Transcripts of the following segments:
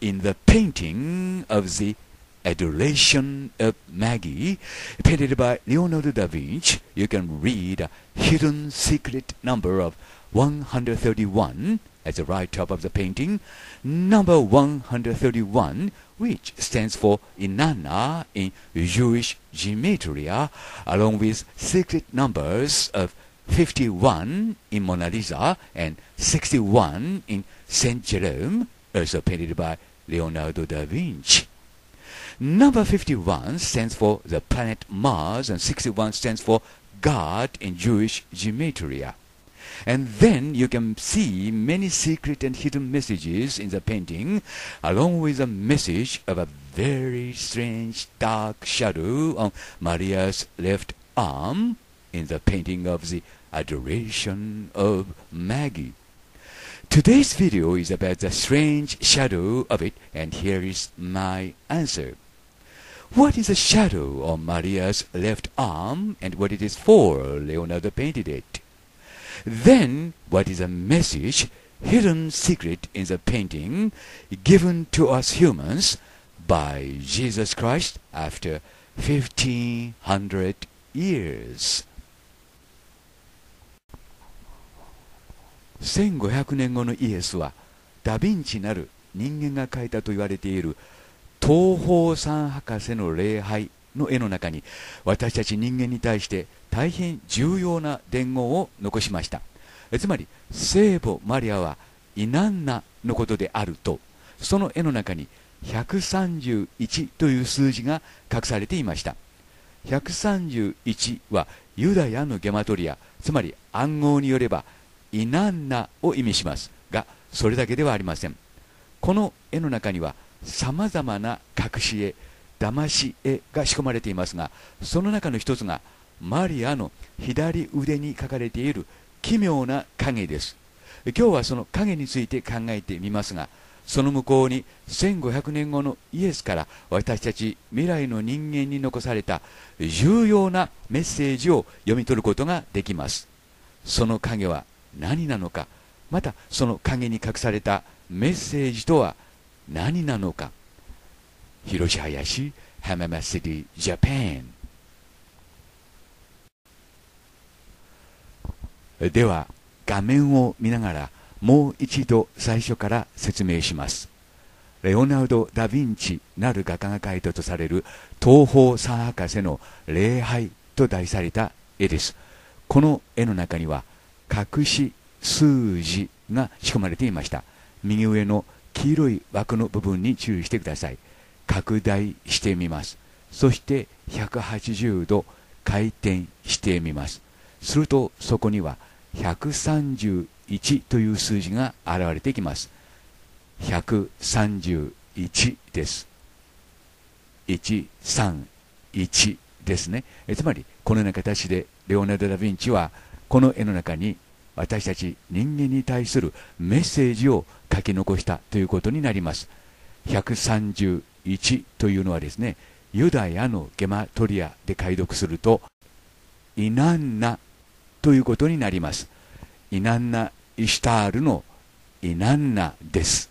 in the painting of the Adoration of Maggie, painted by Leonardo da Vinci, you can read a hidden secret number of 131 at the right top of the painting, number 131, which stands for Inanna in Jewish gematria, along with secret numbers of 51 in Mona Lisa and 61 in Saint Jerome also painted by Leonardo da Vinci. Number 51 stands for the planet Mars and 61 stands for God in Jewish gematria. And then you can see many secret and hidden messages in the painting, along with a message of a very strange dark shadow on Maria's left arm in the painting of the Adoration of Maggie. Today's video is about the strange shadow of it, and here is my answer. What is the shadow on Maria's left arm, and what it is for? Leonardo painted it. Then, what is a message, hidden secret in the painting, given to us humans by Jesus Christ after 1500 years? 1500年後のイエスはダ・ヴィンチなる人間が描いたと言われている東方三博士の礼拝の絵の中に私たち人間に対して大変重要な伝言を残しましたつまり聖母マリアはイナンナのことであるとその絵の中に131という数字が隠されていました131はユダヤのゲマトリアつまり暗号によればイナンナを意味しますがそれだけではありませんこの絵の中にはさまざまな隠し絵騙し絵が仕込まれていますがその中の一つがマリアの左腕に描かれている奇妙な影です今日はその影について考えてみますがその向こうに1500年後のイエスから私たち未来の人間に残された重要なメッセージを読み取ることができますその影は何なのかまたその陰に隠されたメッセージとは何なのか広林浜松シティジャパンでは画面を見ながらもう一度最初から説明しますレオナルド・ダ・ヴィンチなる画家が描いたとされる東方三博士の礼拝と題された絵ですこの絵の中には「隠し数字が仕込まれていました右上の黄色い枠の部分に注意してください拡大してみますそして180度回転してみますするとそこには131という数字が現れてきます131です131ですねつまりこのような形でレオナルド・ダ・ヴィンチはこの絵の中に私たち人間に対するメッセージを書き残したということになります131というのはですねユダヤのゲマトリアで解読すると「イナンナ」ということになりますイナンナ・イシュタールの「イナンナ」です、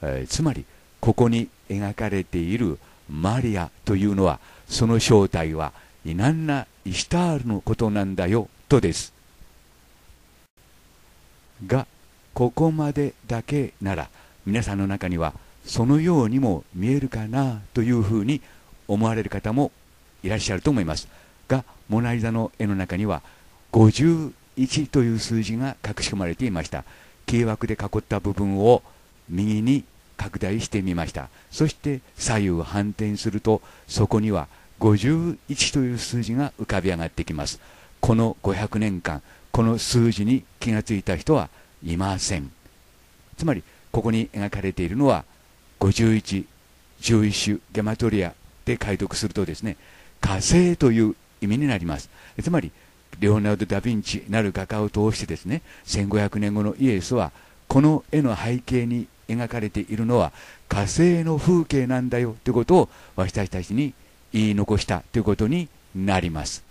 えー、つまりここに描かれているマリアというのはその正体はイナンナイシタールのことなんだよとですがここまでだけなら皆さんの中にはそのようにも見えるかなというふうに思われる方もいらっしゃると思いますがモナ・リザの絵の中には51という数字が隠し込まれていました軽枠で囲った部分を右に拡大してみましたそして左右反転するとそこには「51という数字が浮かび上がってきますこの500年間この数字に気がついた人はいませんつまりここに描かれているのは5111種ゲマトリアで解読するとですね火星という意味になりますつまりレオナルド・ダ・ヴィンチなる画家を通してですね1500年後のイエスはこの絵の背景に描かれているのは火星の風景なんだよということを私たちに言い残したということになります。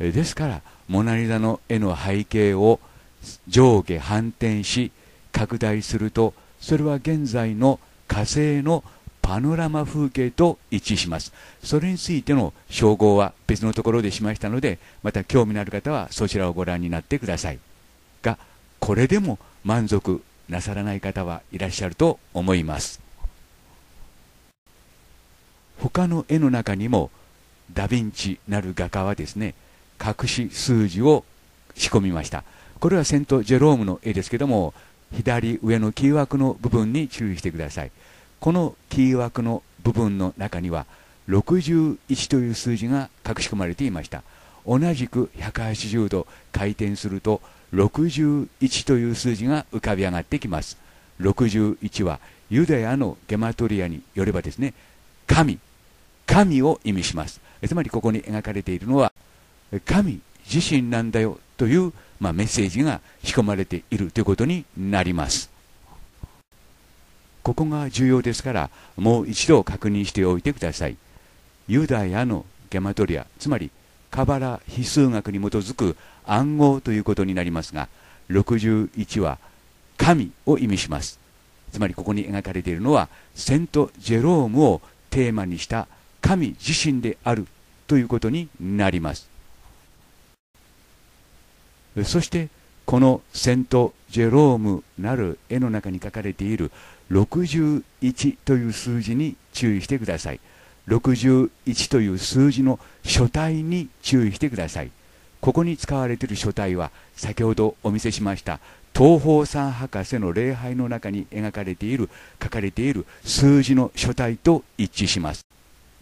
ですからモナ・リザの絵の背景を上下反転し拡大するとそれは現在の火星のパノラマ風景と一致しますそれについての称号は別のところでしましたのでまた興味のある方はそちらをご覧になってくださいがこれでも満足なさらない方はいらっしゃると思います他の絵の中にもダ・ヴィンチなる画家はですね隠し数字を仕込みましたこれはセント・ジェロームの絵ですけども左上のキー枠の部分に注意してくださいこのキー枠の部分の中には61という数字が隠し込まれていました同じく180度回転すると61という数字が浮かび上がってきます61はユダヤのゲマトリアによればですね神神を意味しますつまりここに描かれているのは神自身なんだよという、まあ、メッセージが仕込まれているということになりますここが重要ですからもう一度確認しておいてくださいユダヤのゲマトリアつまりカバラ比数学に基づく暗号ということになりますが61は神を意味しますつまりここに描かれているのはセント・ジェロームをテーマにした神自身であるということになりますそしてこのセント・ジェロームなる絵の中に書かれている61という数字に注意してください61という数字の書体に注意してくださいここに使われている書体は先ほどお見せしました東方三博士の礼拝の中に描かれている書かれている数字の書体と一致します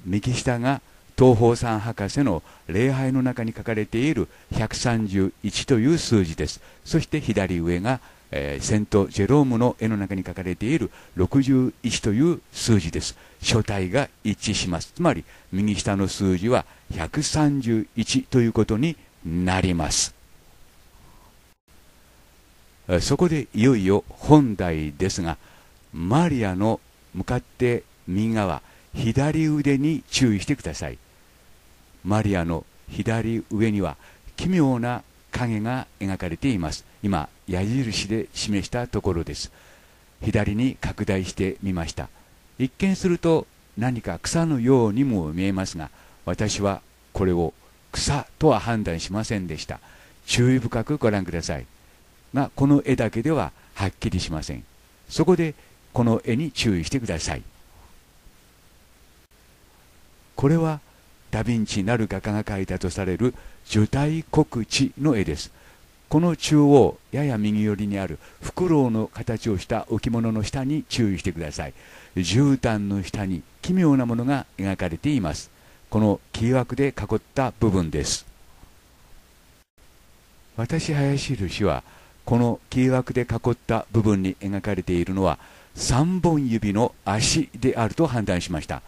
右下が東方さん博士の礼拝の中に書かれている131という数字ですそして左上が、えー、セント・ジェロームの絵の中に書かれている61という数字です書体が一致しますつまり右下の数字は131ということになりますそこでいよいよ本題ですがマリアの向かって右側左腕に注意してくださいマリアの左上には奇妙な影が描かれています今矢印で示したところです左に拡大してみました一見すると何か草のようにも見えますが私はこれを草とは判断しませんでした注意深くご覧くださいがこの絵だけでははっきりしませんそこでこの絵に注意してくださいこれはダ・ヴィンチなる画家が描いたとされる受胎告知の絵ですこの中央やや右寄りにあるフクロウの形をした置物の下に注意してください絨毯の下に奇妙なものが描かれていますこの木枠で囲った部分です私林氏はこの木枠で囲った部分に描かれているのは3本指の足であると判断しました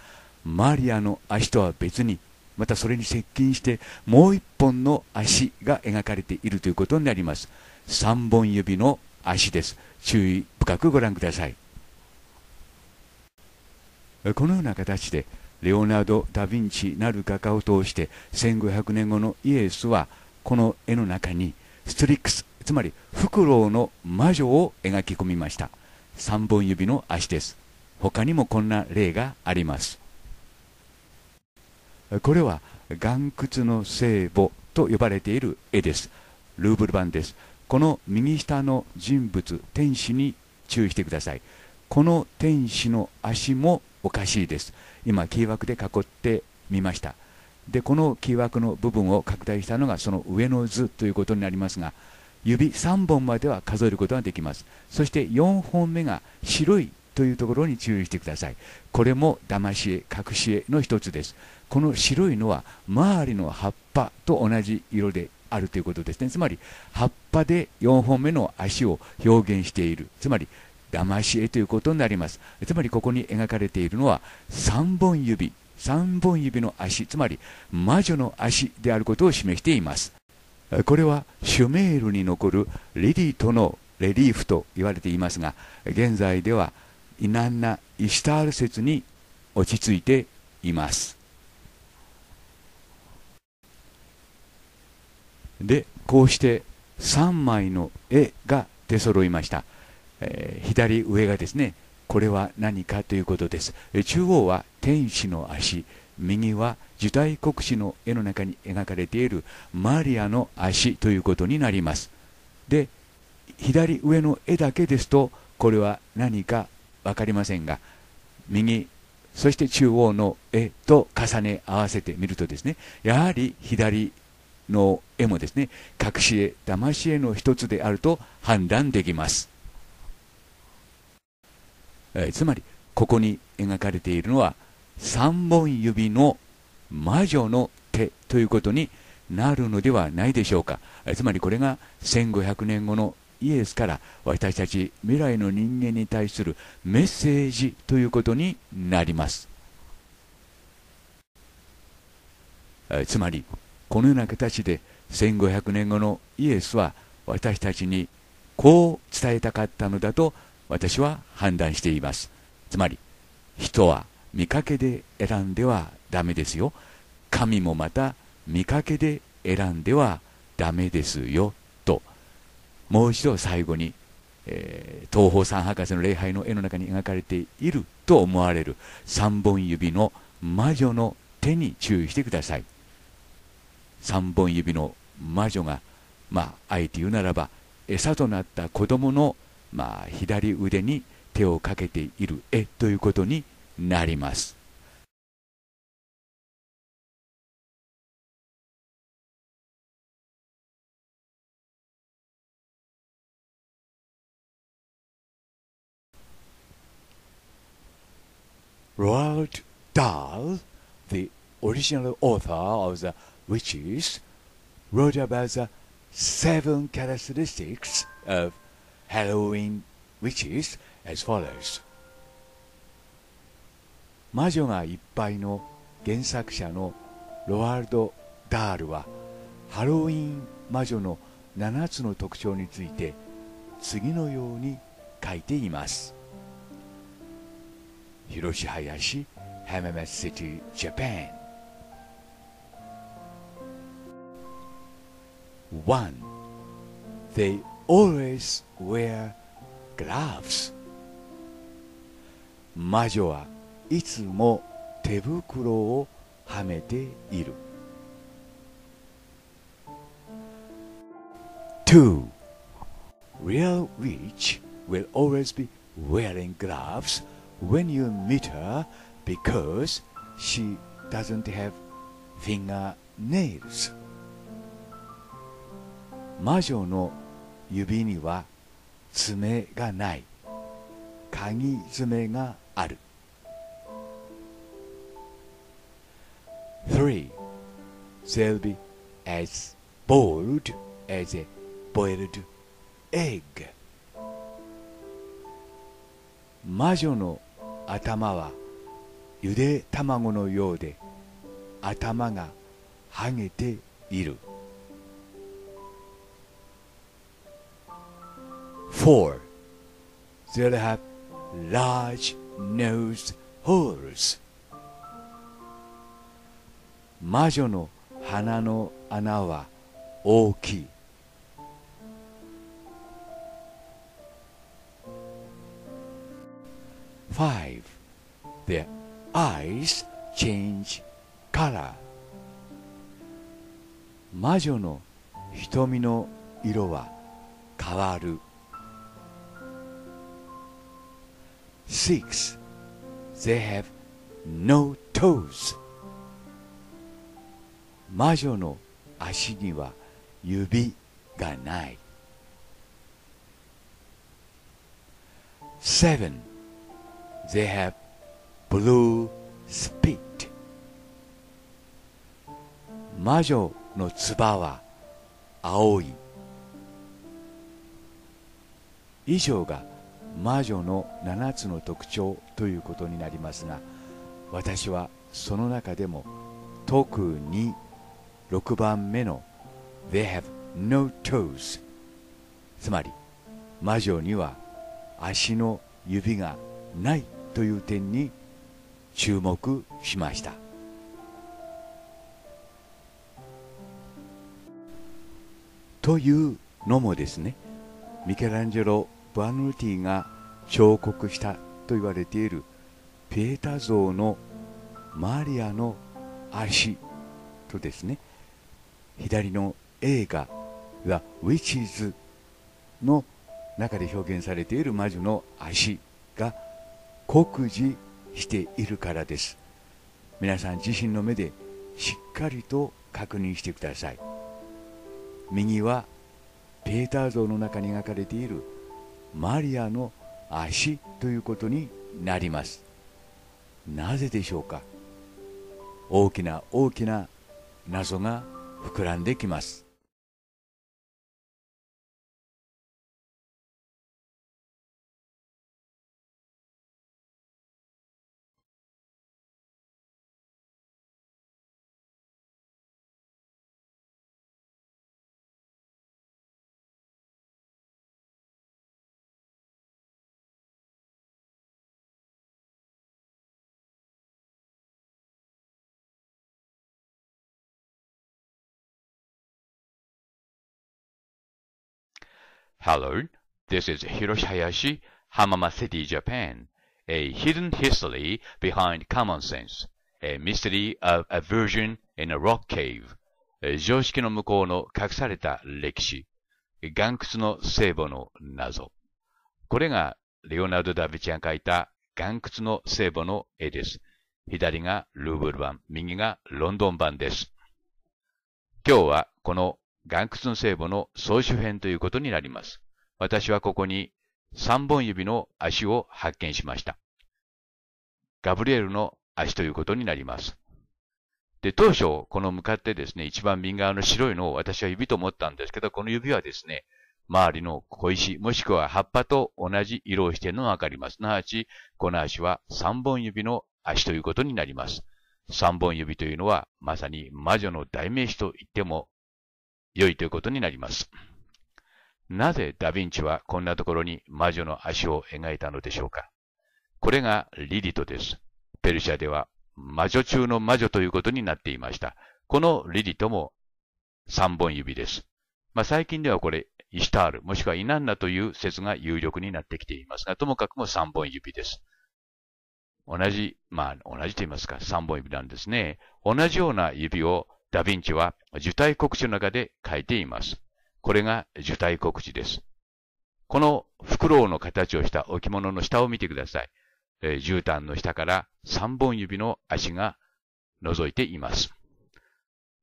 マリアの足とは別にまたそれに接近してもう1本の足が描かれているということになります3本指の足です注意深くご覧くださいこのような形でレオナルド・ダ・ヴィンチなる画家を通して1500年後のイエスはこの絵の中にストリックスつまりフクロウの魔女を描き込みました3本指の足です他にもこんな例がありますこれは岩窟の聖母と呼ばれている絵ですルーブル版ですこの右下の人物天使に注意してくださいこの天使の足もおかしいです今キーワーで囲ってみましたでこのキーワーの部分を拡大したのがその上の図ということになりますが指3本までは数えることができますそして4本目が白いというところに注意してくださいこれも騙し絵隠し絵の一つですこの白いのは周りの葉っぱと同じ色であるということですねつまり葉っぱで4本目の足を表現しているつまり騙し絵ということになりますつまりここに描かれているのは3本指3本指の足つまり魔女の足であることを示していますこれはシュメールに残るレリーとのレリーフと言われていますが現在ではイナンナ・イシタール説に落ち着いていますでこうして3枚の絵が出揃いました、えー、左上がですねこれは何かということです中央は天使の足右は受胎国史の絵の中に描かれているマリアの足ということになりますで左上の絵だけですとこれは何か分かりませんが右そして中央の絵と重ね合わせてみるとですねやはり左の絵もですね隠し絵騙し絵の一つであると判断できます、えつまりここに描かれているのは3本指の魔女の手ということになるのではないでしょうかつまりこれが1500年後のイエスから私たち未来の人間に対するメッセージということになりますつまりこのような形で1500年後のイエスは私たちにこう伝えたかったのだと私は判断していますつまり人は見かけで選んではダメですよ神もまた見かけで選んではダメですよもう一度最後に、えー、東方三博士の礼拝の絵の中に描かれていると思われる3本指の魔女の手に注意してください3本指の魔女がまああえて言うならば餌となった子供のまあ左腕に手をかけている絵ということになります Roald Dahl, the original author of The Witches, wrote about the seven characteristics of Halloween witches as follows. 魔女がいっぱいの原作者のロワールド・ダールはハロウィン魔女の7つの特徴について次のように書いています Hiroshi Hayashi, MMS City, Japan. 1. They always wear gloves. Two, Real witch will always be wearing gloves when you meet her because she doesn't have fingernails 魔女の指には爪がない鍵爪がある 3. They'll be as bold as a boiled egg 魔女の頭はゆで卵のようで頭がはげている 4. They'll have large nose holes 魔女の鼻の穴は大きい 5. Their eyes change color. 魔女の瞳の色は変わる。6. They have no toes. 魔女の足には指がない。7. they have blue spit 魔女の唾は青い以上が魔女の7つの特徴ということになりますが私はその中でも特に6番目の They have no toes つまり魔女には足の指がないという点に注目しましたというのもですねミケランジェロ・バヌティが彫刻したと言われているペータ像のマリアの足とですね左の映画は「ウィチーズ」の中で表現されている魔女の足が酷似しているからです皆さん自身の目でしっかりと確認してください右はペーター像の中に描かれているマリアの足ということになりますなぜでしょうか大きな大きな謎が膨らんできます Hello, this is Hiroshi Hayashi, Hamama City, Japan. A hidden history behind common sense. A mystery of aversion in a rock cave. 常識の向こうの隠された歴史。岩屈の聖母の謎。これがレオナルド・ダ・ヴィチが描いた岩屈の聖母の絵です。左がルーブル版、右がロンドン版です。今日はこの岩窟の聖母の総主編ということになります。私はここに3本指の足を発見しました。ガブリエルの足ということになります。で、当初、この向かってですね、一番右側の白いのを私は指と思ったんですけど、この指はですね、周りの小石、もしくは葉っぱと同じ色をしているのがわかります。すなわち、この足は3本指の足ということになります。3本指というのは、まさに魔女の代名詞と言っても良いということになります。なぜダヴィンチはこんなところに魔女の足を描いたのでしょうかこれがリリトです。ペルシャでは魔女中の魔女ということになっていました。このリリトも三本指です。まあ、最近ではこれ、イシタール、もしくはイナンナという説が有力になってきていますが、ともかくも三本指です。同じ、まあ、同じと言いますか、三本指なんですね。同じような指をダヴィンチは受胎告知の中で書いています。これが受胎告知です。このフクロウの形をした置物の下を見てください。えー、絨毯の下から三本指の足が覗いています。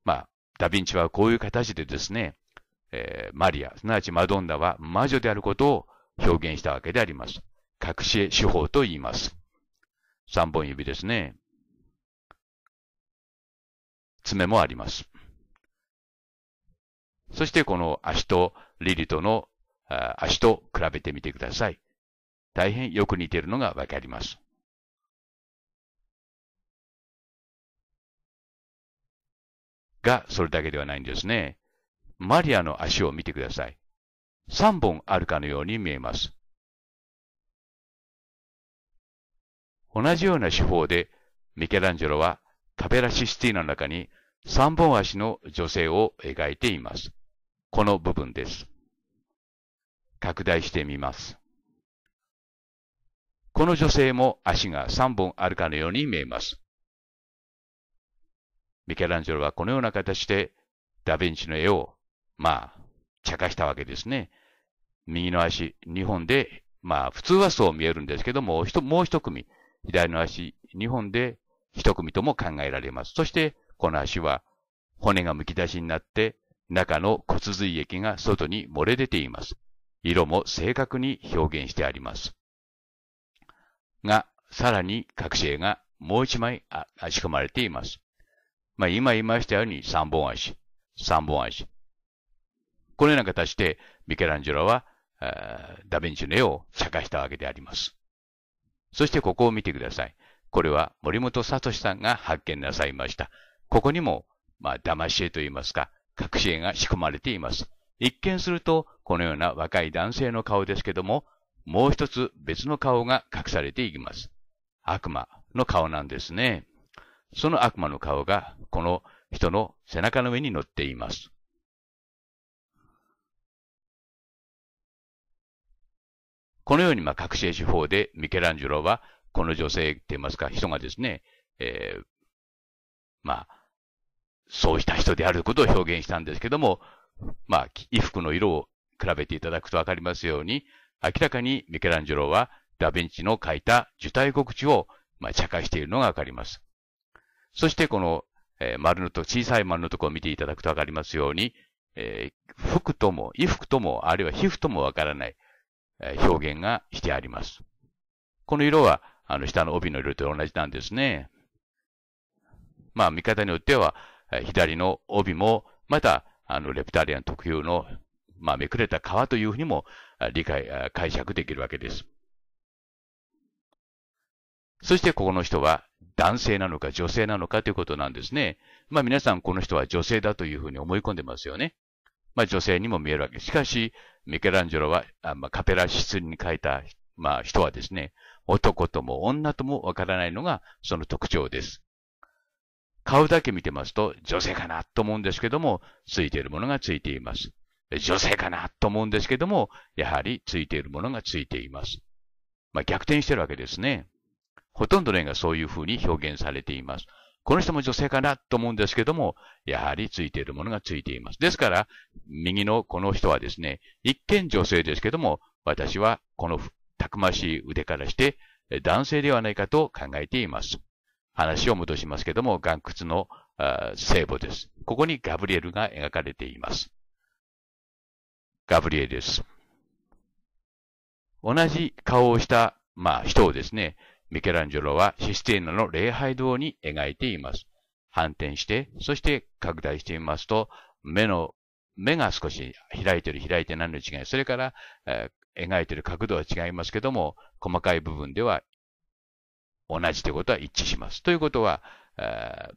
まあ、ダヴィンチはこういう形でですね、えー、マリア、すなわちマドンナは魔女であることを表現したわけであります。隠し絵手法と言います。三本指ですね。爪もあります。そしてこの足とリリとの足と比べてみてください。大変よく似ているのがわかります。が、それだけではないんですね。マリアの足を見てください。3本あるかのように見えます。同じような手法で、ミケランジェロはタペラシスティーナの中に三本足の女性を描いています。この部分です。拡大してみます。この女性も足が三本あるかのように見えます。ミケランジェロはこのような形でダヴィンチの絵を、まあ、茶化したわけですね。右の足2本で、まあ、普通はそう見えるんですけども、もう一組、左の足2本で一組とも考えられます。そして、この足は骨がむき出しになって、中の骨髄液が外に漏れ出ています。色も正確に表現してあります。が、さらに覚醒がもう一枚仕込まれています。まあ、今言いましたように三本足、三本足。このような形でミケランジェロはダヴィンチの絵を茶化したわけであります。そしてここを見てください。これは森本聡さんが発見なさいました。ここにも、まあ、騙し絵といいますか、隠し絵が仕込まれています。一見すると、このような若い男性の顔ですけども、もう一つ別の顔が隠されていきます。悪魔の顔なんですね。その悪魔の顔が、この人の背中の上に乗っています。このようにまあ隠し絵手法でミケランジェロはこの女性って言いますか、人がですね、えー、まあ、そうした人であることを表現したんですけども、まあ、衣服の色を比べていただくとわかりますように、明らかにミケランジェロはダヴィンチの書いた受胎告知を、まあ、茶化しているのがわかります。そしてこの、えー、丸のと、小さい丸のところを見ていただくとわかりますように、えー、服とも、衣服とも、あるいは皮膚ともわからない、えー、表現がしてあります。この色は、あの、下の帯の色と同じなんですね。まあ、見方によっては、左の帯も、また、あの、レプタリアン特有の、まあ、めくれた皮というふうにも理解、解釈できるわけです。そして、ここの人は、男性なのか女性なのかということなんですね。まあ、皆さん、この人は女性だというふうに思い込んでますよね。まあ、女性にも見えるわけ。しかし、ミケランジェロは、あまあ、カペラ・シに書いた、まあ、人はですね、男とも女ともわからないのがその特徴です。顔だけ見てますと女性かなと思うんですけども、ついているものがついています。女性かなと思うんですけども、やはりついているものがついています。まあ、逆転してるわけですね。ほとんどの絵がそういうふうに表現されています。この人も女性かなと思うんですけども、やはりついているものがついています。ですから、右のこの人はですね、一見女性ですけども、私はこのたくましい腕からして、男性ではないかと考えています。話を戻しますけども、岩窟の聖母です。ここにガブリエルが描かれています。ガブリエルです。同じ顔をした、まあ、人をですね、ミケランジョロはシステーナの礼拝堂に描いています。反転して、そして拡大してみますと、目の、目が少し開いてる開いてないの違い、それから、描いてる角度は違いますけども、細かい部分では同じということは一致します。ということは、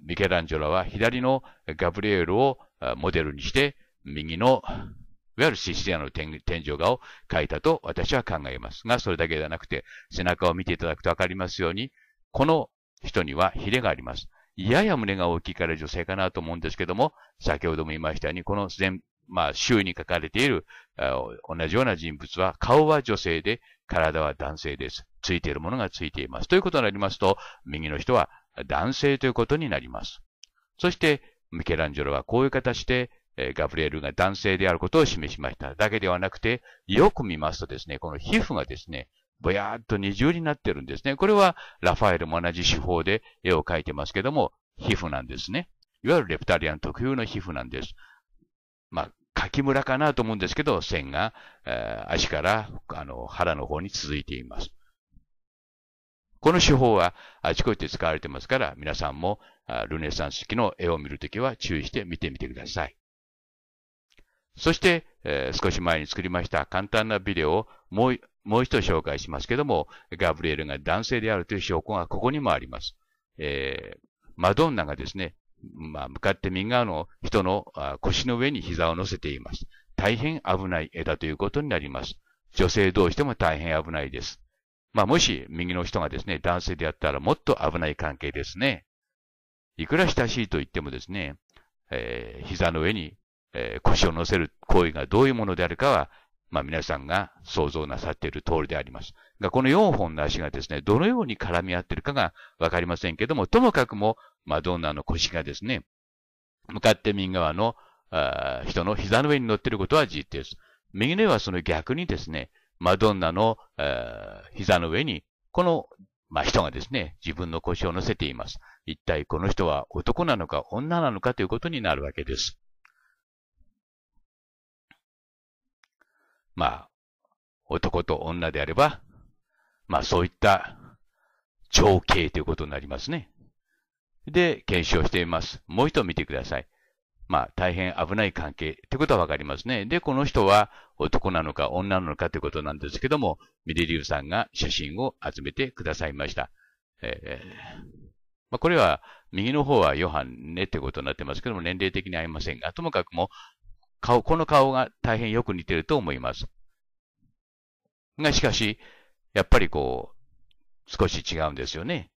ミケランジョラは左のガブリエールをモデルにして、右のいわゆるシステアの天井画を描いたと私は考えますが、それだけではなくて、背中を見ていただくとわかりますように、この人にはヒレがあります。やや胸が大きいから女性かなと思うんですけども、先ほども言いましたように、この前まあ、囲に書かれている、同じような人物は、顔は女性で、体は男性です。ついているものがついています。ということになりますと、右の人は男性ということになります。そして、ミケランジェロはこういう形で、ガブリエルが男性であることを示しました。だけではなくて、よく見ますとですね、この皮膚がですね、ぼやーっと二重になってるんですね。これはラファエルも同じ手法で絵を描いてますけども、皮膚なんですね。いわゆるレプタリアン特有の皮膚なんです。まあ、柿村かなと思うんですけど、線が、えー、足から、あの、腹の方に続いています。この手法はあちこちで使われてますから、皆さんもルネサンス式の絵を見るときは注意して見てみてください。そして、えー、少し前に作りました簡単なビデオをもうもう一度紹介しますけども、ガブリエルが男性であるという証拠がここにもあります。えー、マドンナがですね、まあ、向かって右側の人の腰の上に膝を乗せています。大変危ない枝ということになります。女性どうしても大変危ないです。まあ、もし右の人がですね、男性であったらもっと危ない関係ですね。いくら親しいと言ってもですね、えー、膝の上に、えー、腰を乗せる行為がどういうものであるかは、まあ、皆さんが想像なさっている通りであります。が、この4本の足がですね、どのように絡み合っているかがわかりませんけども、ともかくもマドンナの腰がですね、向かって右側のあ人の膝の上に乗っていることは事実です。右上はその逆にですね、マドンナの膝の上に、この、まあ、人がですね、自分の腰を乗せています。一体この人は男なのか女なのかということになるわけです。まあ、男と女であれば、まあそういった情景ということになりますね。で検証しています。もう一度見てください。まあ、大変危ない関係ってことはわかりますね。で、この人は男なのか女なのかということなんですけども、ミレリュウさんが写真を集めてくださいました。えー、まあ、これは、右の方はヨハンネってことになってますけども、年齢的に合いませんが、ともかくも、顔、この顔が大変よく似てると思います。が、しかし、やっぱりこう、少し違うんですよね。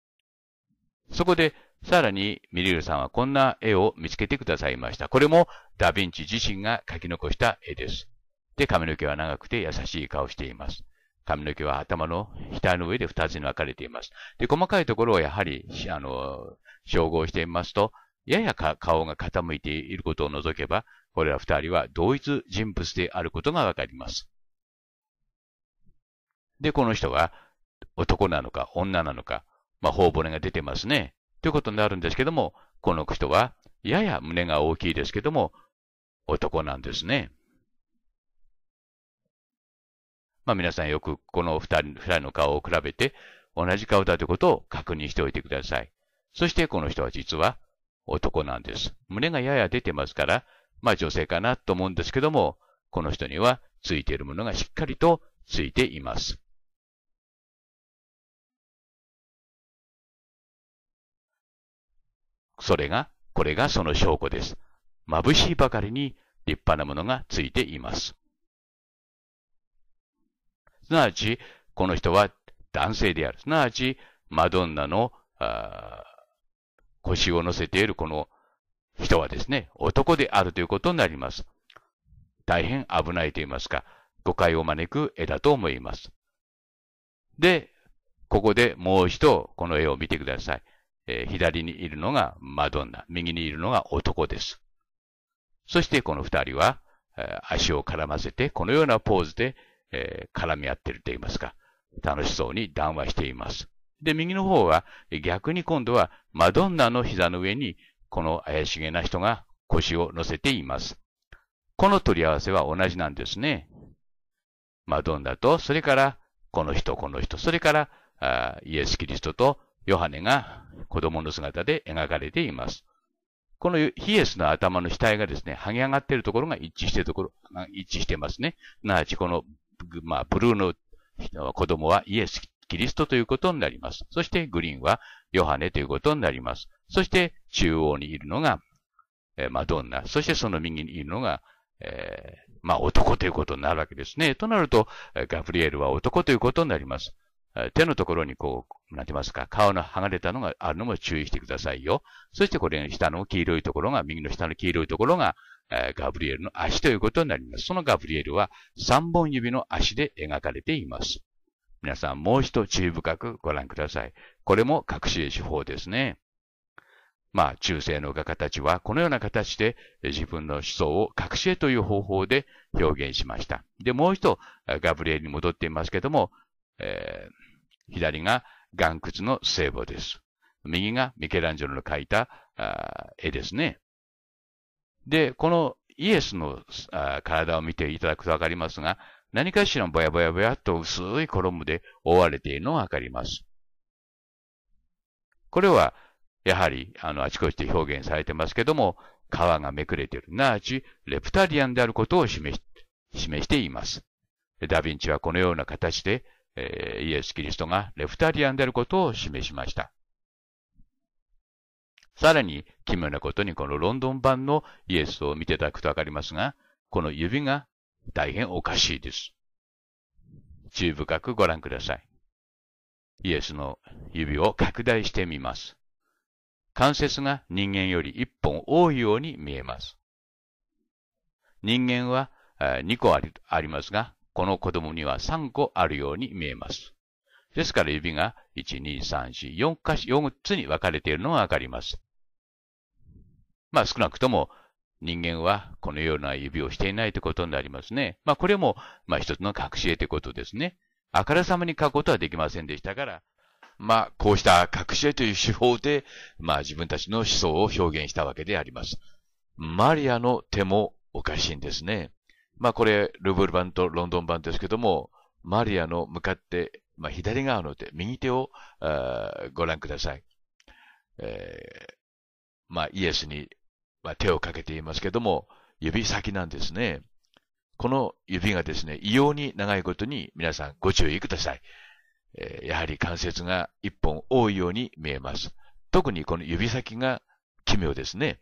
そこで、さらに、ミリルさんはこんな絵を見つけてくださいました。これもダヴィンチ自身が描き残した絵です。で、髪の毛は長くて優しい顔しています。髪の毛は頭の額の上で二つに分かれています。で、細かいところをやはり、あの、照合してみますと、やや顔が傾いていることを除けば、これら二人は同一人物であることがわかります。で、この人が男なのか女なのか、まあ、頬骨が出てますね。ということになるんですけども、この人は、やや胸が大きいですけども、男なんですね。まあ皆さんよくこの二人二人の顔を比べて、同じ顔だということを確認しておいてください。そしてこの人は実は男なんです。胸がやや出てますから、まあ女性かなと思うんですけども、この人にはついているものがしっかりとついています。それが、これがその証拠です。眩しいばかりに立派なものがついています。すなわち、この人は男性である。すなわち、マドンナの腰を乗せているこの人はですね、男であるということになります。大変危ないと言いますか、誤解を招く絵だと思います。で、ここでもう一度この絵を見てください。えー、左にいるのがマドンナ、右にいるのが男です。そしてこの二人は、えー、足を絡ませて、このようなポーズで、えー、絡み合っていると言いますか、楽しそうに談話しています。で、右の方は、逆に今度はマドンナの膝の上に、この怪しげな人が腰を乗せています。この取り合わせは同じなんですね。マドンナと、それから、この人、この人、それから、イエス・キリストとヨハネが子供の姿で描かれています。このヒエスの頭の額がですね、剥げ上がっているところが一致しているところ、一致してますね。なわち、この、まあ、ブルーの子供はイエス・キリストということになります。そしてグリーンはヨハネということになります。そして中央にいるのが、えマドンナ。そしてその右にいるのが、えー、まあ男ということになるわけですね。となると、ガブリエルは男ということになります。手のところにこう、なんて言いますか、顔の剥がれたのがあるのも注意してくださいよ。そしてこれ下の黄色いところが、右の下の黄色いところが、えガブリエルの足ということになります。そのガブリエルは3本指の足で描かれています。皆さんもう一度注意深くご覧ください。これも隠し絵手法ですね。まあ、中世の画家たちはこのような形で自分の思想を隠し絵という方法で表現しました。で、もう一度ガブリエルに戻っていますけども、えー左が岩窟の聖母です。右がミケランジェロの描いた絵ですね。で、このイエスの体を見ていただくとわかりますが、何かしらぼやぼやぼやっと薄い衣で覆われているのがわかります。これは、やはり、あの、あちこちで表現されてますけども、皮がめくれている、なあち、レプタリアンであることを示し示しています。ダヴィンチはこのような形で、えー、イエス・キリストがレフタリアンであることを示しました。さらに、奇妙なことにこのロンドン版のイエスを見ていただくとわかりますが、この指が大変おかしいです。注意深くご覧ください。イエスの指を拡大してみます。関節が人間より一本多いように見えます。人間は2個ありますが、この子供には3個あるように見えます。ですから指が1、2、3、4、4所、4つに分かれているのがわかります。まあ少なくとも人間はこのような指をしていないということになりますね。まあこれも、まあ一つの隠し絵ということですね。あからさまに書くことはできませんでしたから、まあこうした隠し絵という手法で、まあ自分たちの思想を表現したわけであります。マリアの手もおかしいんですね。まあこれ、ルブル版とロンドン版ですけども、マリアの向かって、まあ左側の手、右手をご覧ください。えー、まあイエスに、まあ、手をかけていますけども、指先なんですね。この指がですね、異様に長いことに皆さんご注意ください。えー、やはり関節が一本多いように見えます。特にこの指先が奇妙ですね。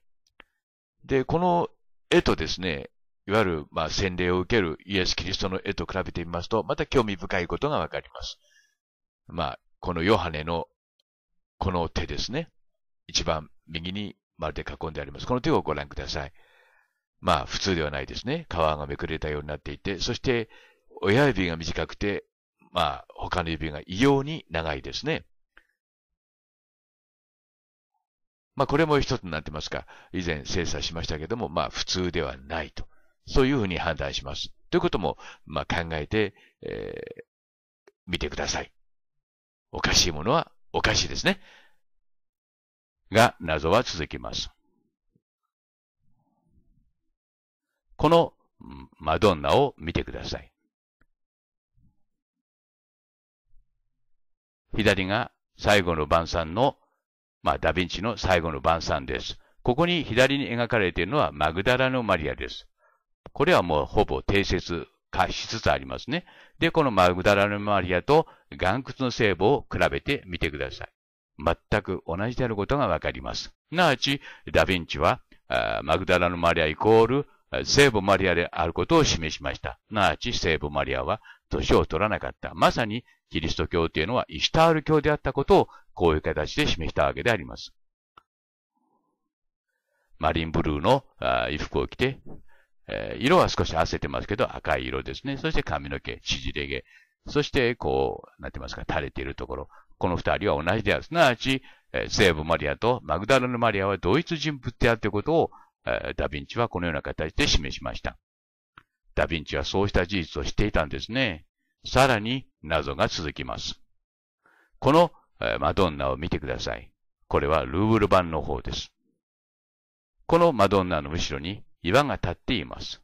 で、この絵とですね、いわゆる、まあ、洗礼を受けるイエス・キリストの絵と比べてみますと、また興味深いことがわかります。まあ、このヨハネの、この手ですね。一番右に丸で囲んであります。この手をご覧ください。まあ、普通ではないですね。皮がめくれたようになっていて、そして、親指が短くて、まあ、他の指が異様に長いですね。まあ、これも一つになってますか。以前精査しましたけども、まあ、普通ではないと。そういうふうに判断します。ということも、まあ、考えて、えー、見てください。おかしいものはおかしいですね。が、謎は続きます。このマドンナを見てください。左が最後の晩餐の、まあ、ダヴィンチの最後の晩餐です。ここに左に描かれているのはマグダラのマリアです。これはもうほぼ定説化しつつありますね。で、このマグダラのマリアと岩窟の聖母を比べてみてください。全く同じであることがわかります。すなわち、ダヴィンチは、マグダラのマリアイコール、聖母マリアであることを示しました。すなわち、聖母マリアは年を取らなかった。まさに、キリスト教というのはイシュタール教であったことを、こういう形で示したわけであります。マリンブルーの衣服を着て、えー、色は少し褪せてますけど、赤い色ですね。そして髪の毛、縮れ毛。そして、こう、なんて言いますか、垂れているところ。この二人は同じである。すなわち、えー、聖母マリアとマグダラのマリアは同一人物であるということを、えー、ダヴィンチはこのような形で示しました。ダヴィンチはそうした事実を知っていたんですね。さらに謎が続きます。この、えー、マドンナを見てください。これはルーブル版の方です。このマドンナの後ろに岩が立っています。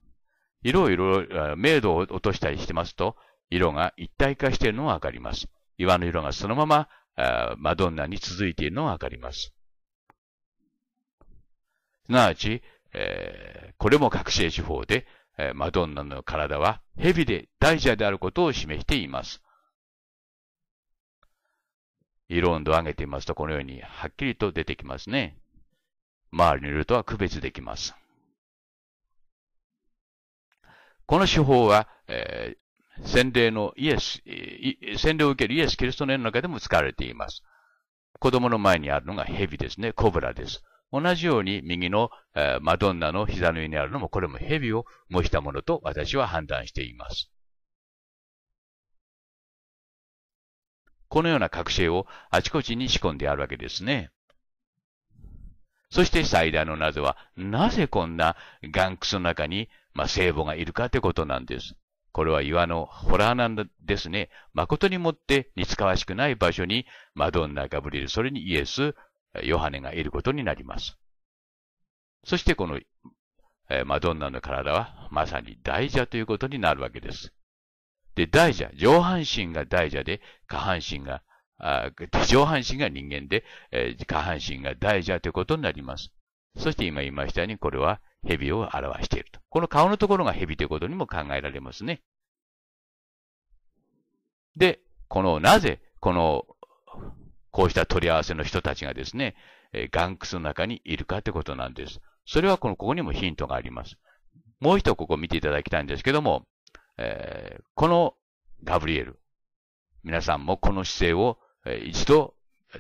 色を色々明度を落としたりしてますと、色が一体化しているのがわかります。岩の色がそのままあマドンナに続いているのがわかります。すなわち、えー、これも覚醒手法で、えー、マドンナの体は蛇で大蛇であることを示しています。色温度を上げてみますと、このようにはっきりと出てきますね。周りの色とは区別できます。この手法は、えー、洗礼のイエス、洗礼を受けるイエス・キリストの絵の中でも使われています。子供の前にあるのが蛇ですね、コブラです。同じように右の、えー、マドンナの膝の上にあるのも、これも蛇を模したものと私は判断しています。このような覚醒をあちこちに仕込んであるわけですね。そして最大の謎は、なぜこんな岩窟の中にまあ、聖母がいるかということなんです。これは岩のホラーなんですね。誠にもって似つかわしくない場所に、マドンナ、ガブリエル、それにイエス、ヨハネがいることになります。そしてこの、マドンナの体はまさに大蛇ということになるわけです。で、大蛇、上半身が大蛇で、下半身が、あ上半身が人間で、下半身が大蛇ということになります。そして今言いましたように、これは蛇を表していると。この顔のところが蛇ということにも考えられますね。で、この、なぜ、この、こうした取り合わせの人たちがですね、え岩窟の中にいるかってことなんです。それはこの、ここにもヒントがあります。もう一度ここ見ていただきたいんですけども、えー、このガブリエル、皆さんもこの姿勢を一度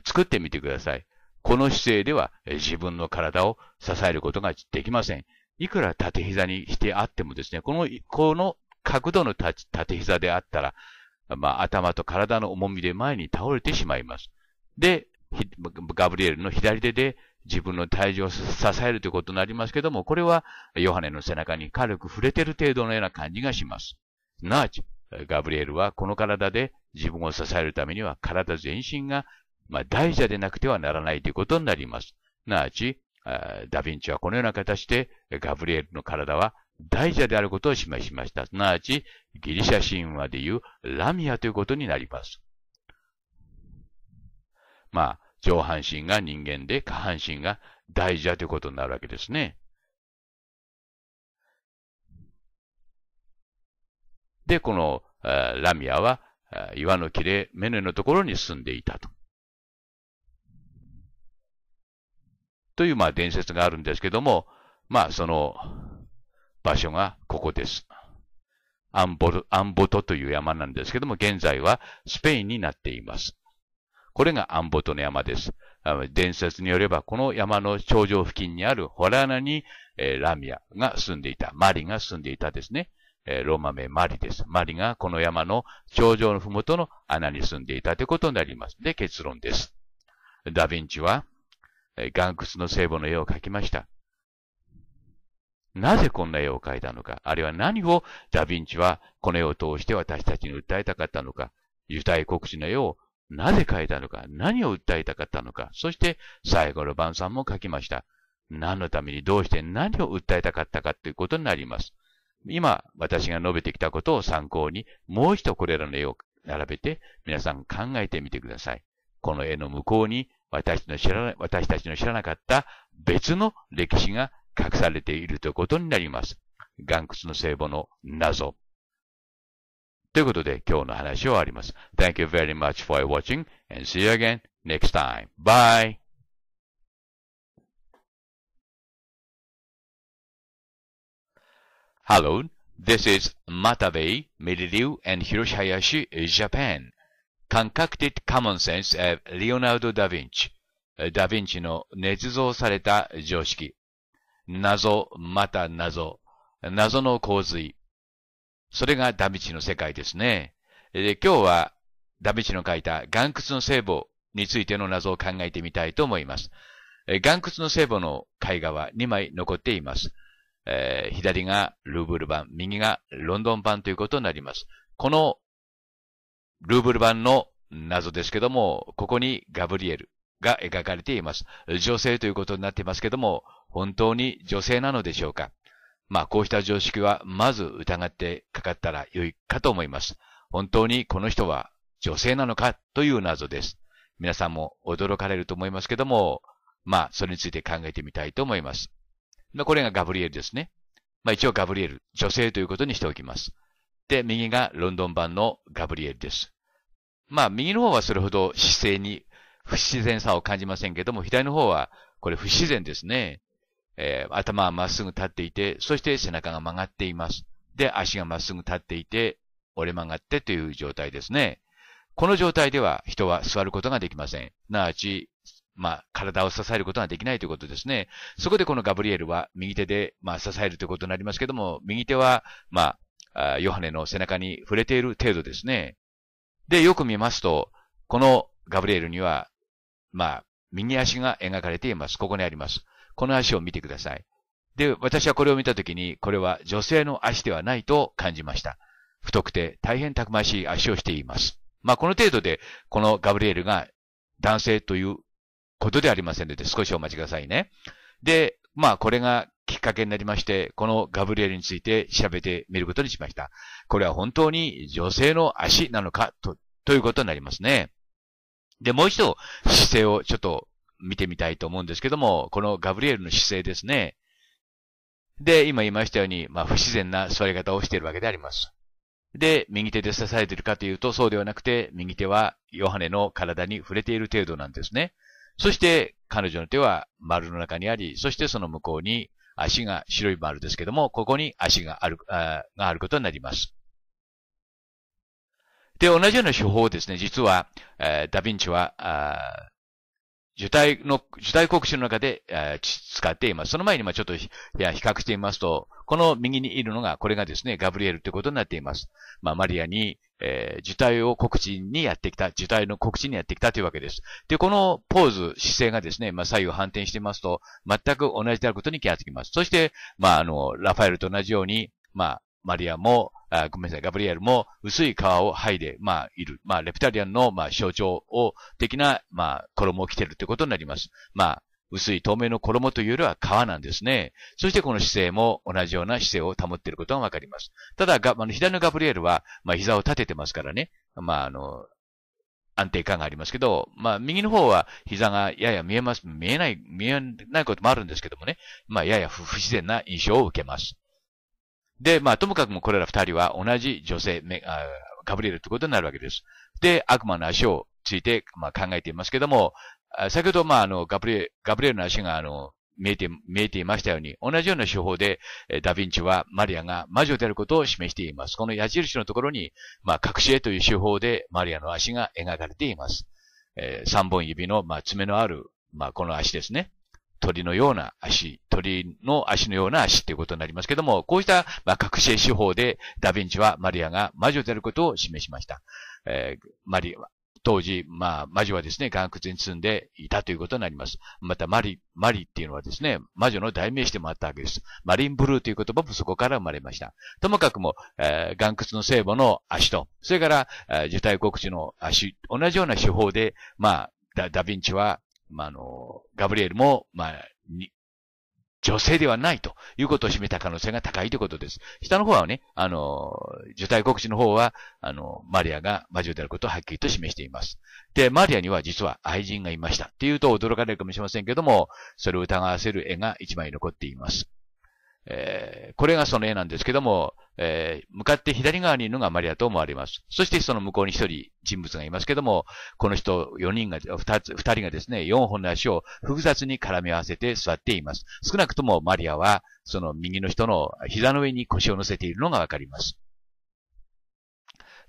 作ってみてください。この姿勢では自分の体を支えることができません。いくら縦膝にしてあってもですね、この、この角度の立ち縦膝であったら、まあ、頭と体の重みで前に倒れてしまいます。で、ガブリエルの左手で自分の体重を支えるということになりますけども、これはヨハネの背中に軽く触れてる程度のような感じがします。なあガブリエルはこの体で自分を支えるためには体全身がまあ、大蛇でなくてはならないということになります。すなわち、ダヴィンチはこのような形で、ガブリエルの体は大蛇であることを示しました。すなわち、ギリシャ神話でいうラミアということになります。まあ、上半身が人間で、下半身が大蛇ということになるわけですね。で、このラミアは岩の切れ目のところに住んでいたと。というまあ伝説があるんですけども、まあその場所がここです。アンボルアンボトという山なんですけども、現在はスペインになっています。これがアンボトの山です。伝説によれば、この山の頂上付近にあるホラーナに、えー、ラミアが住んでいた、マリが住んでいたですね。えー、ローマ名マリです。マリがこの山の頂上のふもとの穴に住んでいたということになります。で、結論です。ダヴィンチは、岩窟の聖母の絵を描きました。なぜこんな絵を描いたのか、あるいは何をダヴィンチはこの絵を通して私たちに訴えたかったのか、ユダヤ国史の絵をなぜ描いたのか、何を訴えたかったのか、そして最後の晩餐も描きました。何のためにどうして何を訴えたかったかということになります。今、私が述べてきたことを参考に、もう一度これらの絵を並べて、皆さん考えてみてください。この絵の向こうに私の知らない、私たちの知らなかった別の歴史が隠されているということになります。岩屈の聖母の謎。ということで、今日の話を終わります。Thank you very much for watching and see you again next time. Bye! Hello, this is Matabe, Miriru, and Hiroshi Hayashi, Japan. Concocted Common Sense of Leonardo da Vinci ダヴィンチの捏造された常識謎また謎謎の洪水それがダヴィンチの世界ですねで今日はダヴィンチの書いた岩窟の聖母についての謎を考えてみたいと思います。岩窟の聖母の絵画は2枚残っています。えー、左がルーブル版、右がロンドン版ということになります。このルーブル版の謎ですけども、ここにガブリエルが描かれています。女性ということになっていますけども、本当に女性なのでしょうかまあ、こうした常識はまず疑ってかかったら良いかと思います。本当にこの人は女性なのかという謎です。皆さんも驚かれると思いますけども、まあ、それについて考えてみたいと思います。まあ、これがガブリエルですね。まあ、一応ガブリエル、女性ということにしておきます。で、右がロンドン版のガブリエルです。まあ、右の方はそれほど姿勢に不自然さを感じませんけども、左の方はこれ不自然ですね。えー、頭はまっすぐ立っていて、そして背中が曲がっています。で、足がまっすぐ立っていて、折れ曲がってという状態ですね。この状態では人は座ることができません。なわち、まあ、体を支えることができないということですね。そこでこのガブリエルは右手で、まあ、支えるということになりますけども、右手は、まあ、ヨハネの背中に触れている程度ですね。で、よく見ますと、このガブリエルには、まあ、右足が描かれています。ここにあります。この足を見てください。で、私はこれを見たときに、これは女性の足ではないと感じました。太くて大変たくましい足をしています。まあ、この程度で、このガブリエルが男性ということではありませんので、少しお待ちくださいね。で、まあ、これがきっかけになりまして、このガブリエルについて調べてみることにしました。これは本当に女性の足なのかと、ということになりますね。で、もう一度姿勢をちょっと見てみたいと思うんですけども、このガブリエルの姿勢ですね。で、今言いましたように、まあ、不自然な座り方をしているわけであります。で、右手で支えているかというと、そうではなくて、右手はヨハネの体に触れている程度なんですね。そして、彼女の手は丸の中にあり、そしてその向こうに足が白い丸ですけども、ここに足がある、あがあることになります。で、同じような手法をですね、実は、えー、ダヴィンチは、受胎の、受胎告知の中で、えー、使っています。その前に、まちょっと、いや、比較してみますと、この右にいるのが、これがですね、ガブリエルということになっています。まあ、マリアに、えー、受胎を告知にやってきた、受胎の告知にやってきたというわけです。で、このポーズ、姿勢がですね、まあ、左右反転していますと、全く同じであることに気がつきます。そして、まあ、あの、ラファエルと同じように、まあ、マリアも、あごめんなさい、ガブリエルも薄い皮を剥いで、まあ、いる。まあ、レプタリアンの、まあ、象徴を、的な、まあ、衣を着てるということになります。まあ、薄い透明の衣というよりは皮なんですね。そしてこの姿勢も同じような姿勢を保っていることがわかります。ただ、あの、左のガブリエルは、まあ、膝を立ててますからね。まあ、あの、安定感がありますけど、まあ、右の方は膝がやや見えます、見えない、見えないこともあるんですけどもね、まあ、やや不自然な印象を受けます。で、まあ、ともかくもこれら二人は同じ女性、ガブリエルということになるわけです。で、悪魔の足をついて、まあ、考えていますけども、先ほど、まあ、あの、ガブリエ、ガブリエルの足が、あの、見えて、見えていましたように、同じような手法で、ダヴィンチはマリアが魔女であることを示しています。この矢印のところに、まあ、隠し絵という手法でマリアの足が描かれています。えー、3本指の、まあ、爪のある、まあ、この足ですね。鳥のような足、鳥の足のような足ということになりますけども、こうした、まあ、覚醒手法で、ダヴィンチはマリアが魔女であることを示しました。えー、マリアは、当時、まあ、魔女はですね、岩窟に住んでいたということになります。また、マリ、マリっていうのはですね、魔女の代名詞でもあったわけです。マリンブルーという言葉もそこから生まれました。ともかくも、えー、岩窟の聖母の足と、それから、えー、受胎告知の足、同じような手法で、まあ、ダ、ダヴィンチはまあ、あの、ガブリエルも、まあ、女性ではないということを示した可能性が高いということです。下の方はね、あの、受胎告知の方は、あの、マリアが魔女であることをはっきりと示しています。で、マリアには実は愛人がいました。っていうと驚かれるかもしれませんけども、それを疑わせる絵が一枚残っています。えー、これがその絵なんですけども、えー、向かって左側にいるのがマリアと思われます。そしてその向こうに一人人物がいますけども、この人4人が、つ、人がですね、4本の足を複雑に絡み合わせて座っています。少なくともマリアは、その右の人の膝の上に腰を乗せているのがわかります。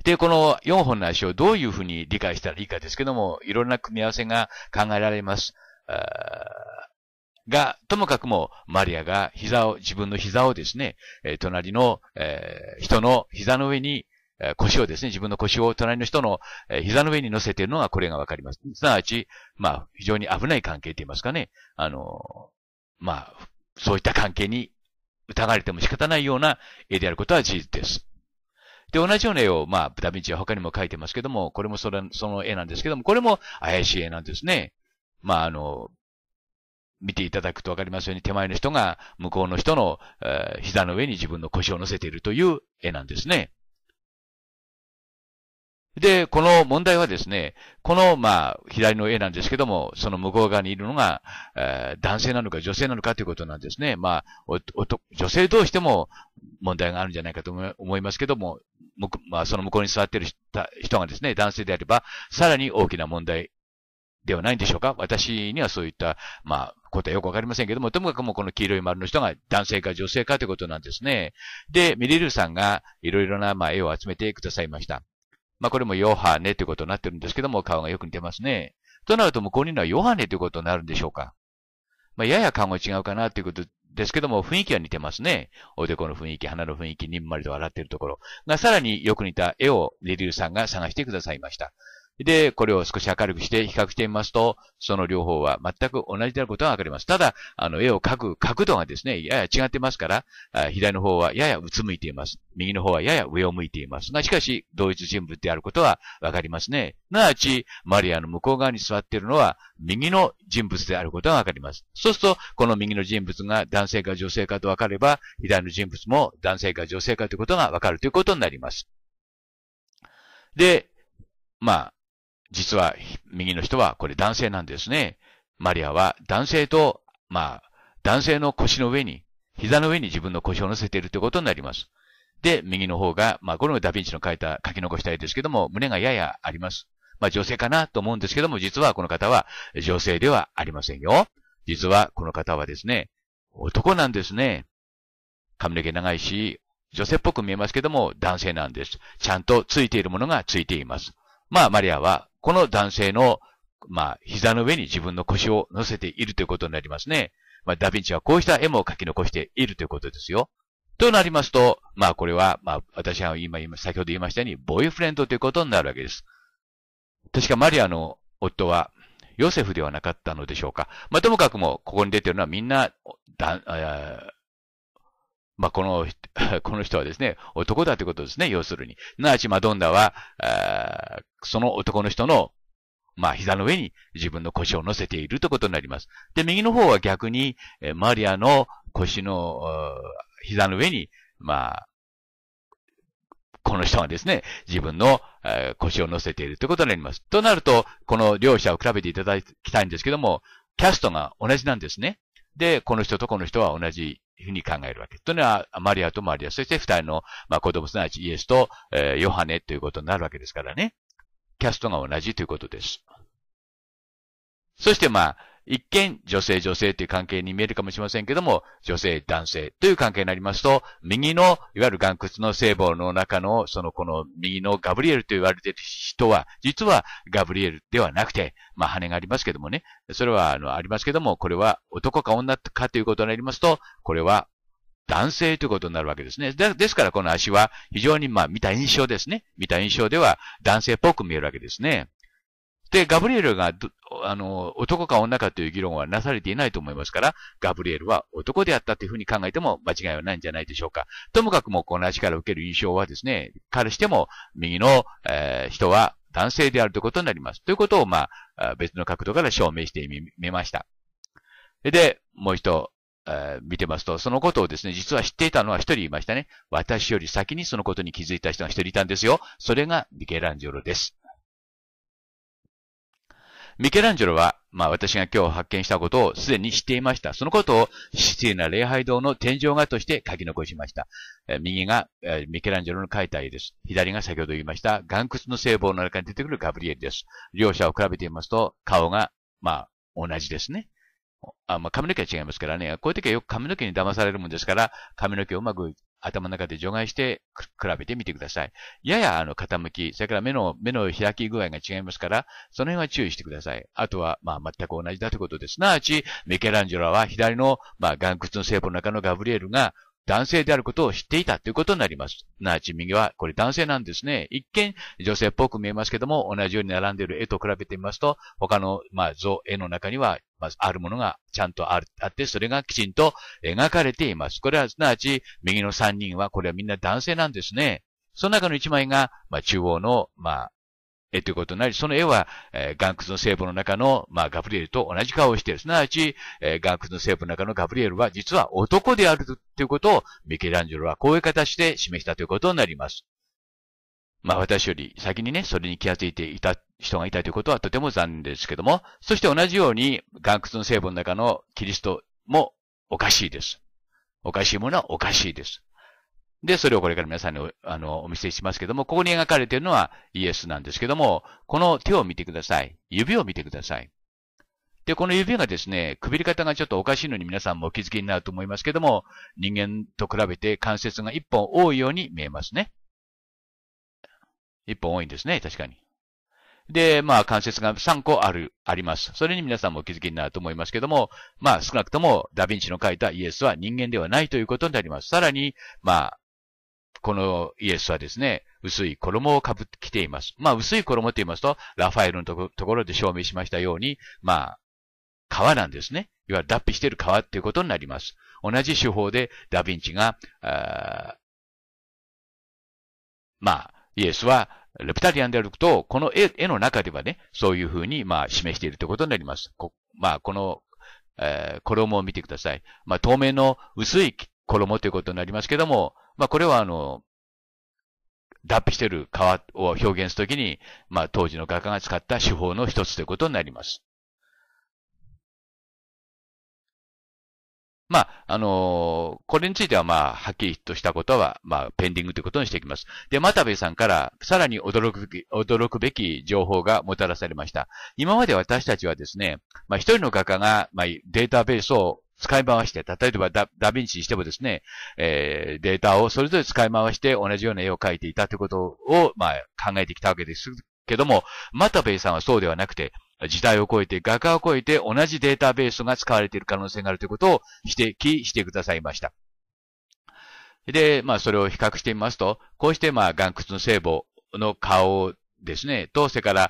で、この4本の足をどういうふうに理解したらいいかですけども、いろんな組み合わせが考えられます。あが、ともかくも、マリアが膝を、自分の膝をですね、えー、隣の、えー、人の膝の上に、えー、腰をですね、自分の腰を隣の人の、えー、膝の上に乗せているのがこれがわかります。すなわち、まあ、非常に危ない関係と言いますかね、あのー、まあ、そういった関係に疑われても仕方ないような絵であることは事実です。で、同じような絵を、まあ、ダヴィンチは他にも描いてますけども、これもそれ、その絵なんですけども、これも怪しい絵なんですね。まあ、あの、見ていただくとわかりますように、手前の人が向こうの人の、えー、膝の上に自分の腰を乗せているという絵なんですね。で、この問題はですね、この、まあ、左の絵なんですけども、その向こう側にいるのが、えー、男性なのか女性なのかということなんですね。まあ、女性どうしても問題があるんじゃないかと思いますけども、まあ、その向こうに座っている人がですね、男性であれば、さらに大きな問題ではないんでしょうか私にはそういった、まあ、ことはよくわかりませんけども、ともかくもこの黄色い丸の人が男性か女性かということなんですね。で、ミリルさんがいろいろな、まあ、絵を集めてくださいました。まあ、これもヨハネということになってるんですけども、顔がよく似てますね。となると、向こうにいるのはヨハネということになるんでしょうか。まあ、やや顔が違うかなということですけども、雰囲気は似てますね。おでこの雰囲気、鼻の雰囲気、にんまりと笑っているところが、さらによく似た絵をリリルさんが探してくださいました。で、これを少し明るくして比較してみますと、その両方は全く同じであることがわかります。ただ、あの、絵を描く角度がですね、やや違ってますから、左の方はややうつむいています。右の方はやや上を向いていますが、しかし、同一人物であることはわかりますね。すなわち、マリアの向こう側に座っているのは、右の人物であることがわかります。そうすると、この右の人物が男性か女性かとわかれば、左の人物も男性か女性かということがわかるということになります。で、まあ、実は右の人はこれ男性なんですね。マリアは男性と、まあ、男性の腰の上に、膝の上に自分の腰を乗せているということになります。で、右の方が、まあ、これもダヴィンチの書いた、書き残したいですけども、胸がややあります。まあ、女性かなと思うんですけども、実はこの方は女性ではありませんよ。実はこの方はですね、男なんですね。髪の毛長いし、女性っぽく見えますけども、男性なんです。ちゃんとついているものがついています。まあ、マリアはこの男性の、まあ、膝の上に自分の腰を乗せているということになりますね。まあ、ダヴィンチはこうした絵も描き残しているということですよ。となりますと、まあこれは、まあ私は今、今、先ほど言いましたように、ボーイフレンドということになるわけです。確かマリアの夫は、ヨセフではなかったのでしょうか。まあともかくも、ここに出てるのはみんな、だまあ、この、この人はですね、男だということですね、要するに。すなわち、マドンナは、その男の人の、まあ、膝の上に自分の腰を乗せているということになります。で、右の方は逆に、マリアの腰の、膝の上に、まあ、この人はですね、自分の、腰を乗せているということになります。となると、この両者を比べていただきたいんですけども、キャストが同じなんですね。で、この人とこの人は同じいうふうに考えるわけ。というのは、マリアとマリア、そして二人の、まあ、子供すなわちイエスと、えー、ヨハネということになるわけですからね。キャストが同じということです。そしてまあ、一見、女性女性という関係に見えるかもしれませんけども、女性男性という関係になりますと、右の、いわゆる岩屈の聖母の中の、そのこの右のガブリエルと言われている人は、実はガブリエルではなくて、まあ羽がありますけどもね、それはあのありますけども、これは男か女かということになりますと、これは男性ということになるわけですね。でですからこの足は非常にまあ見た印象ですね。見た印象では男性っぽく見えるわけですね。で、ガブリエルが、あの、男か女かという議論はなされていないと思いますから、ガブリエルは男であったというふうに考えても間違いはないんじゃないでしょうか。ともかくもこの足から受ける印象はですね、彼しても右の、えー、人は男性であるということになります。ということを、まあ、別の角度から証明してみました。で、もう一え見てますと、そのことをですね、実は知っていたのは一人いましたね。私より先にそのことに気づいた人が一人いたんですよ。それがミケランジョロです。ミケランジェロは、まあ私が今日発見したことをすでに知っていました。そのことをシティな礼拝堂の天井画として書き残しました。右が、ミケランジェロの描いた絵です。左が先ほど言いました、岩窟の聖望の中に出てくるガブリエルです。両者を比べてみますと、顔が、まあ、同じですね。あまあ、髪の毛は違いますからね。こういう時はよく髪の毛に騙されるもんですから、髪の毛をうまく頭の中で除外して比べてみてください。ややあの傾き、それから目の、目の開き具合が違いますから、その辺は注意してください。あとは、まあ、全く同じだということです。すなわち、ミケランジェロは左の、まあ、岩窟の聖母の中のガブリエルが、男性であることを知っていたということになります。なあち右は、これ男性なんですね。一見、女性っぽく見えますけども、同じように並んでいる絵と比べてみますと、他の、まあ、像、絵の中には、まず、あるものがちゃんとあって、それがきちんと描かれています。これは、すなわち、右の三人は、これはみんな男性なんですね。その中の一枚が、まあ、中央の、まあ、えということになり、その絵は、えー、岩窟の聖母の中の、まあ、ガブリエルと同じ顔をしている。すなわち、えー、岩窟の聖母の中のガブリエルは実は男であるということを、ミケランジェロはこういう形で示したということになります。まあ、私より先にね、それに気がついていた人がいたということはとても残念ですけども、そして同じように、岩窟の聖母の中のキリストもおかしいです。おかしいものはおかしいです。で、それをこれから皆さんにあのお見せしますけども、ここに描かれているのはイエスなんですけども、この手を見てください。指を見てください。で、この指がですね、くびり方がちょっとおかしいのに皆さんもお気づきになると思いますけども、人間と比べて関節が一本多いように見えますね。一本多いんですね、確かに。で、まあ関節が3個ある、あります。それに皆さんもお気づきになると思いますけども、まあ少なくともダヴィンチの書いたイエスは人間ではないということになります。さらに、まあこのイエスはですね、薄い衣をかぶってきています。まあ、薄い衣と言いますと、ラファエルのところで証明しましたように、まあ、皮なんですね。いわゆる脱皮している皮っていうことになります。同じ手法でダヴィンチが、あまあ、イエスはレプタリアンであると、この絵の中ではね、そういうふうに、まあ、示しているということになります。こまあ、この、えー、衣を見てください。まあ、透明の薄い衣ということになりますけども、まあ、これはあの、脱皮している皮を表現するときに、まあ、当時の画家が使った手法の一つということになります。まあ、あのー、これについては、まあ、はっきりとしたことは、まあ、ペンディングということにしていきます。で、又部さんから、さらに驚くべき、驚くべき情報がもたらされました。今まで私たちはですね、まあ、一人の画家が、まあ、データベースを使い回して、例えばダダヴィンチにしてもですね、えー、データをそれぞれ使い回して同じような絵を描いていたということを、まあ、考えてきたわけですけども、マタベイさんはそうではなくて、時代を超えて、画家を超えて同じデータベースが使われている可能性があるということを指摘してくださいました。で、まあそれを比較してみますと、こうしてまあ岩窟の聖母の顔ですね、と、それから、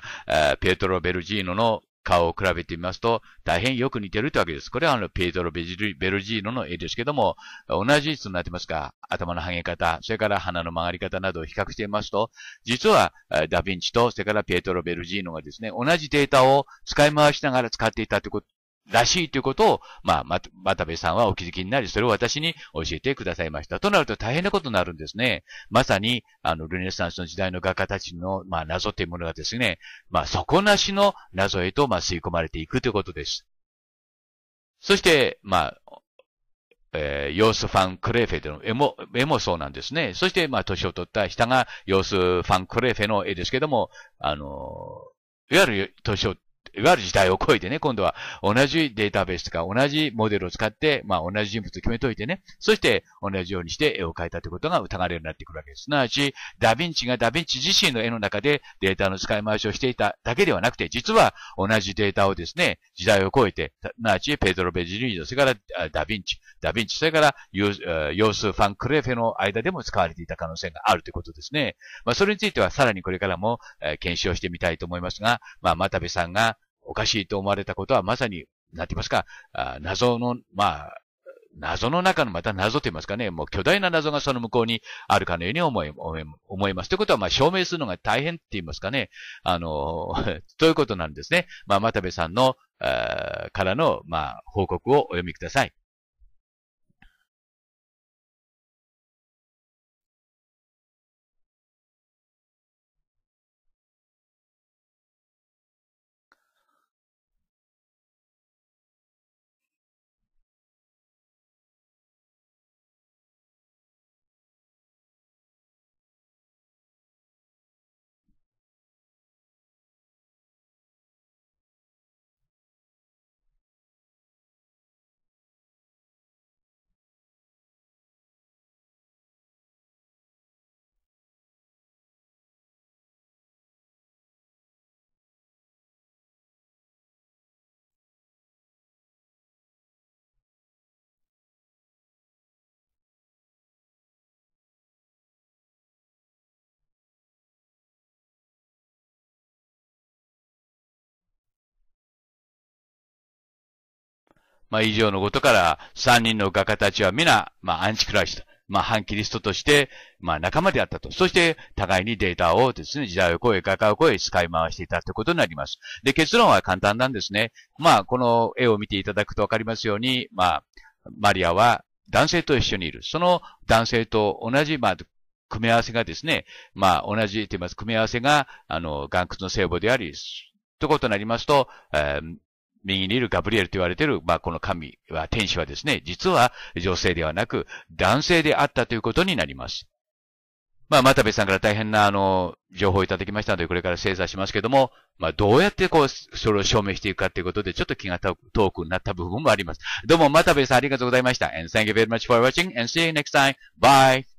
ペトロ・ベルジーノの顔を比べてみますと、大変よく似てるというわけです。これはあの、ペエトロ・ベルジーノの絵ですけども、同じ図になってますが、頭の剥げ方、それから鼻の曲がり方などを比較してみますと、実は、ダ・ヴィンチと、それからペエトロ・ベルジーノがですね、同じデータを使い回しながら使っていたということらしいということを、まあ、ま、た部さんはお気づきになり、それを私に教えてくださいました。となると大変なことになるんですね。まさに、あの、ルネサンスの時代の画家たちの、まあ、謎というものがですね、まあ、底なしの謎へと、まあ、吸い込まれていくということです。そして、まあ、えー、ヨース・ファン・クレーフェでの絵も、絵もそうなんですね。そして、まあ、年を取った下が、ヨース・ファン・クレーフェの絵ですけども、あのいわゆる年をいわゆる時代を超えてね、今度は同じデータベースとか同じモデルを使って、まあ同じ人物を決めといてね、そして同じようにして絵を描いたということが疑われるようになってくるわけです。すなわち、ダヴィンチがダヴィンチ自身の絵の中でデータの使い回しをしていただけではなくて、実は同じデータをですね、時代を超えて、すなわちペドロ・ベジリード、それからダヴィンチ、ダヴィンチ、それからヨース・ファン・クレフェの間でも使われていた可能性があるということですね。まあそれについてはさらにこれからも、え検証してみたいと思いますが、まあ、又部さんが、おかしいと思われたことはまさに、なんて言いますか、あ謎の、まあ、謎の中のまた謎と言いますかね、もう巨大な謎がその向こうにあるかのように思い、思います。ということは、まあ、証明するのが大変って言いますかね、あの、ということなんですね。まあ、又部さんの、からの、まあ、報告をお読みください。まあ、以上のことから、三人の画家たちは皆、まあ、アンチクライスト、まあ、反キリストとして、まあ、仲間であったと。そして、互いにデータをですね、時代を超え、画家を超え、使い回していたということになります。で、結論は簡単なんですね。まあ、この絵を見ていただくとわかりますように、まあ、マリアは男性と一緒にいる。その男性と同じ、まあ、組み合わせがですね、まあ、同じと言います。組み合わせが、あの、岩窟の聖母であり、ということになりますと、えー、右にいるガブリエルと言われている、まあ、この神は、天使はですね、実は女性ではなく男性であったということになります。まあ、たべさんから大変な、あの、情報をいただきましたので、これから精査しますけども、まあ、どうやってこう、それを証明していくかということで、ちょっと気が遠くなった部分もあります。どうも、またべさんありがとうございました。And thank you very much for watching and see you next time. Bye!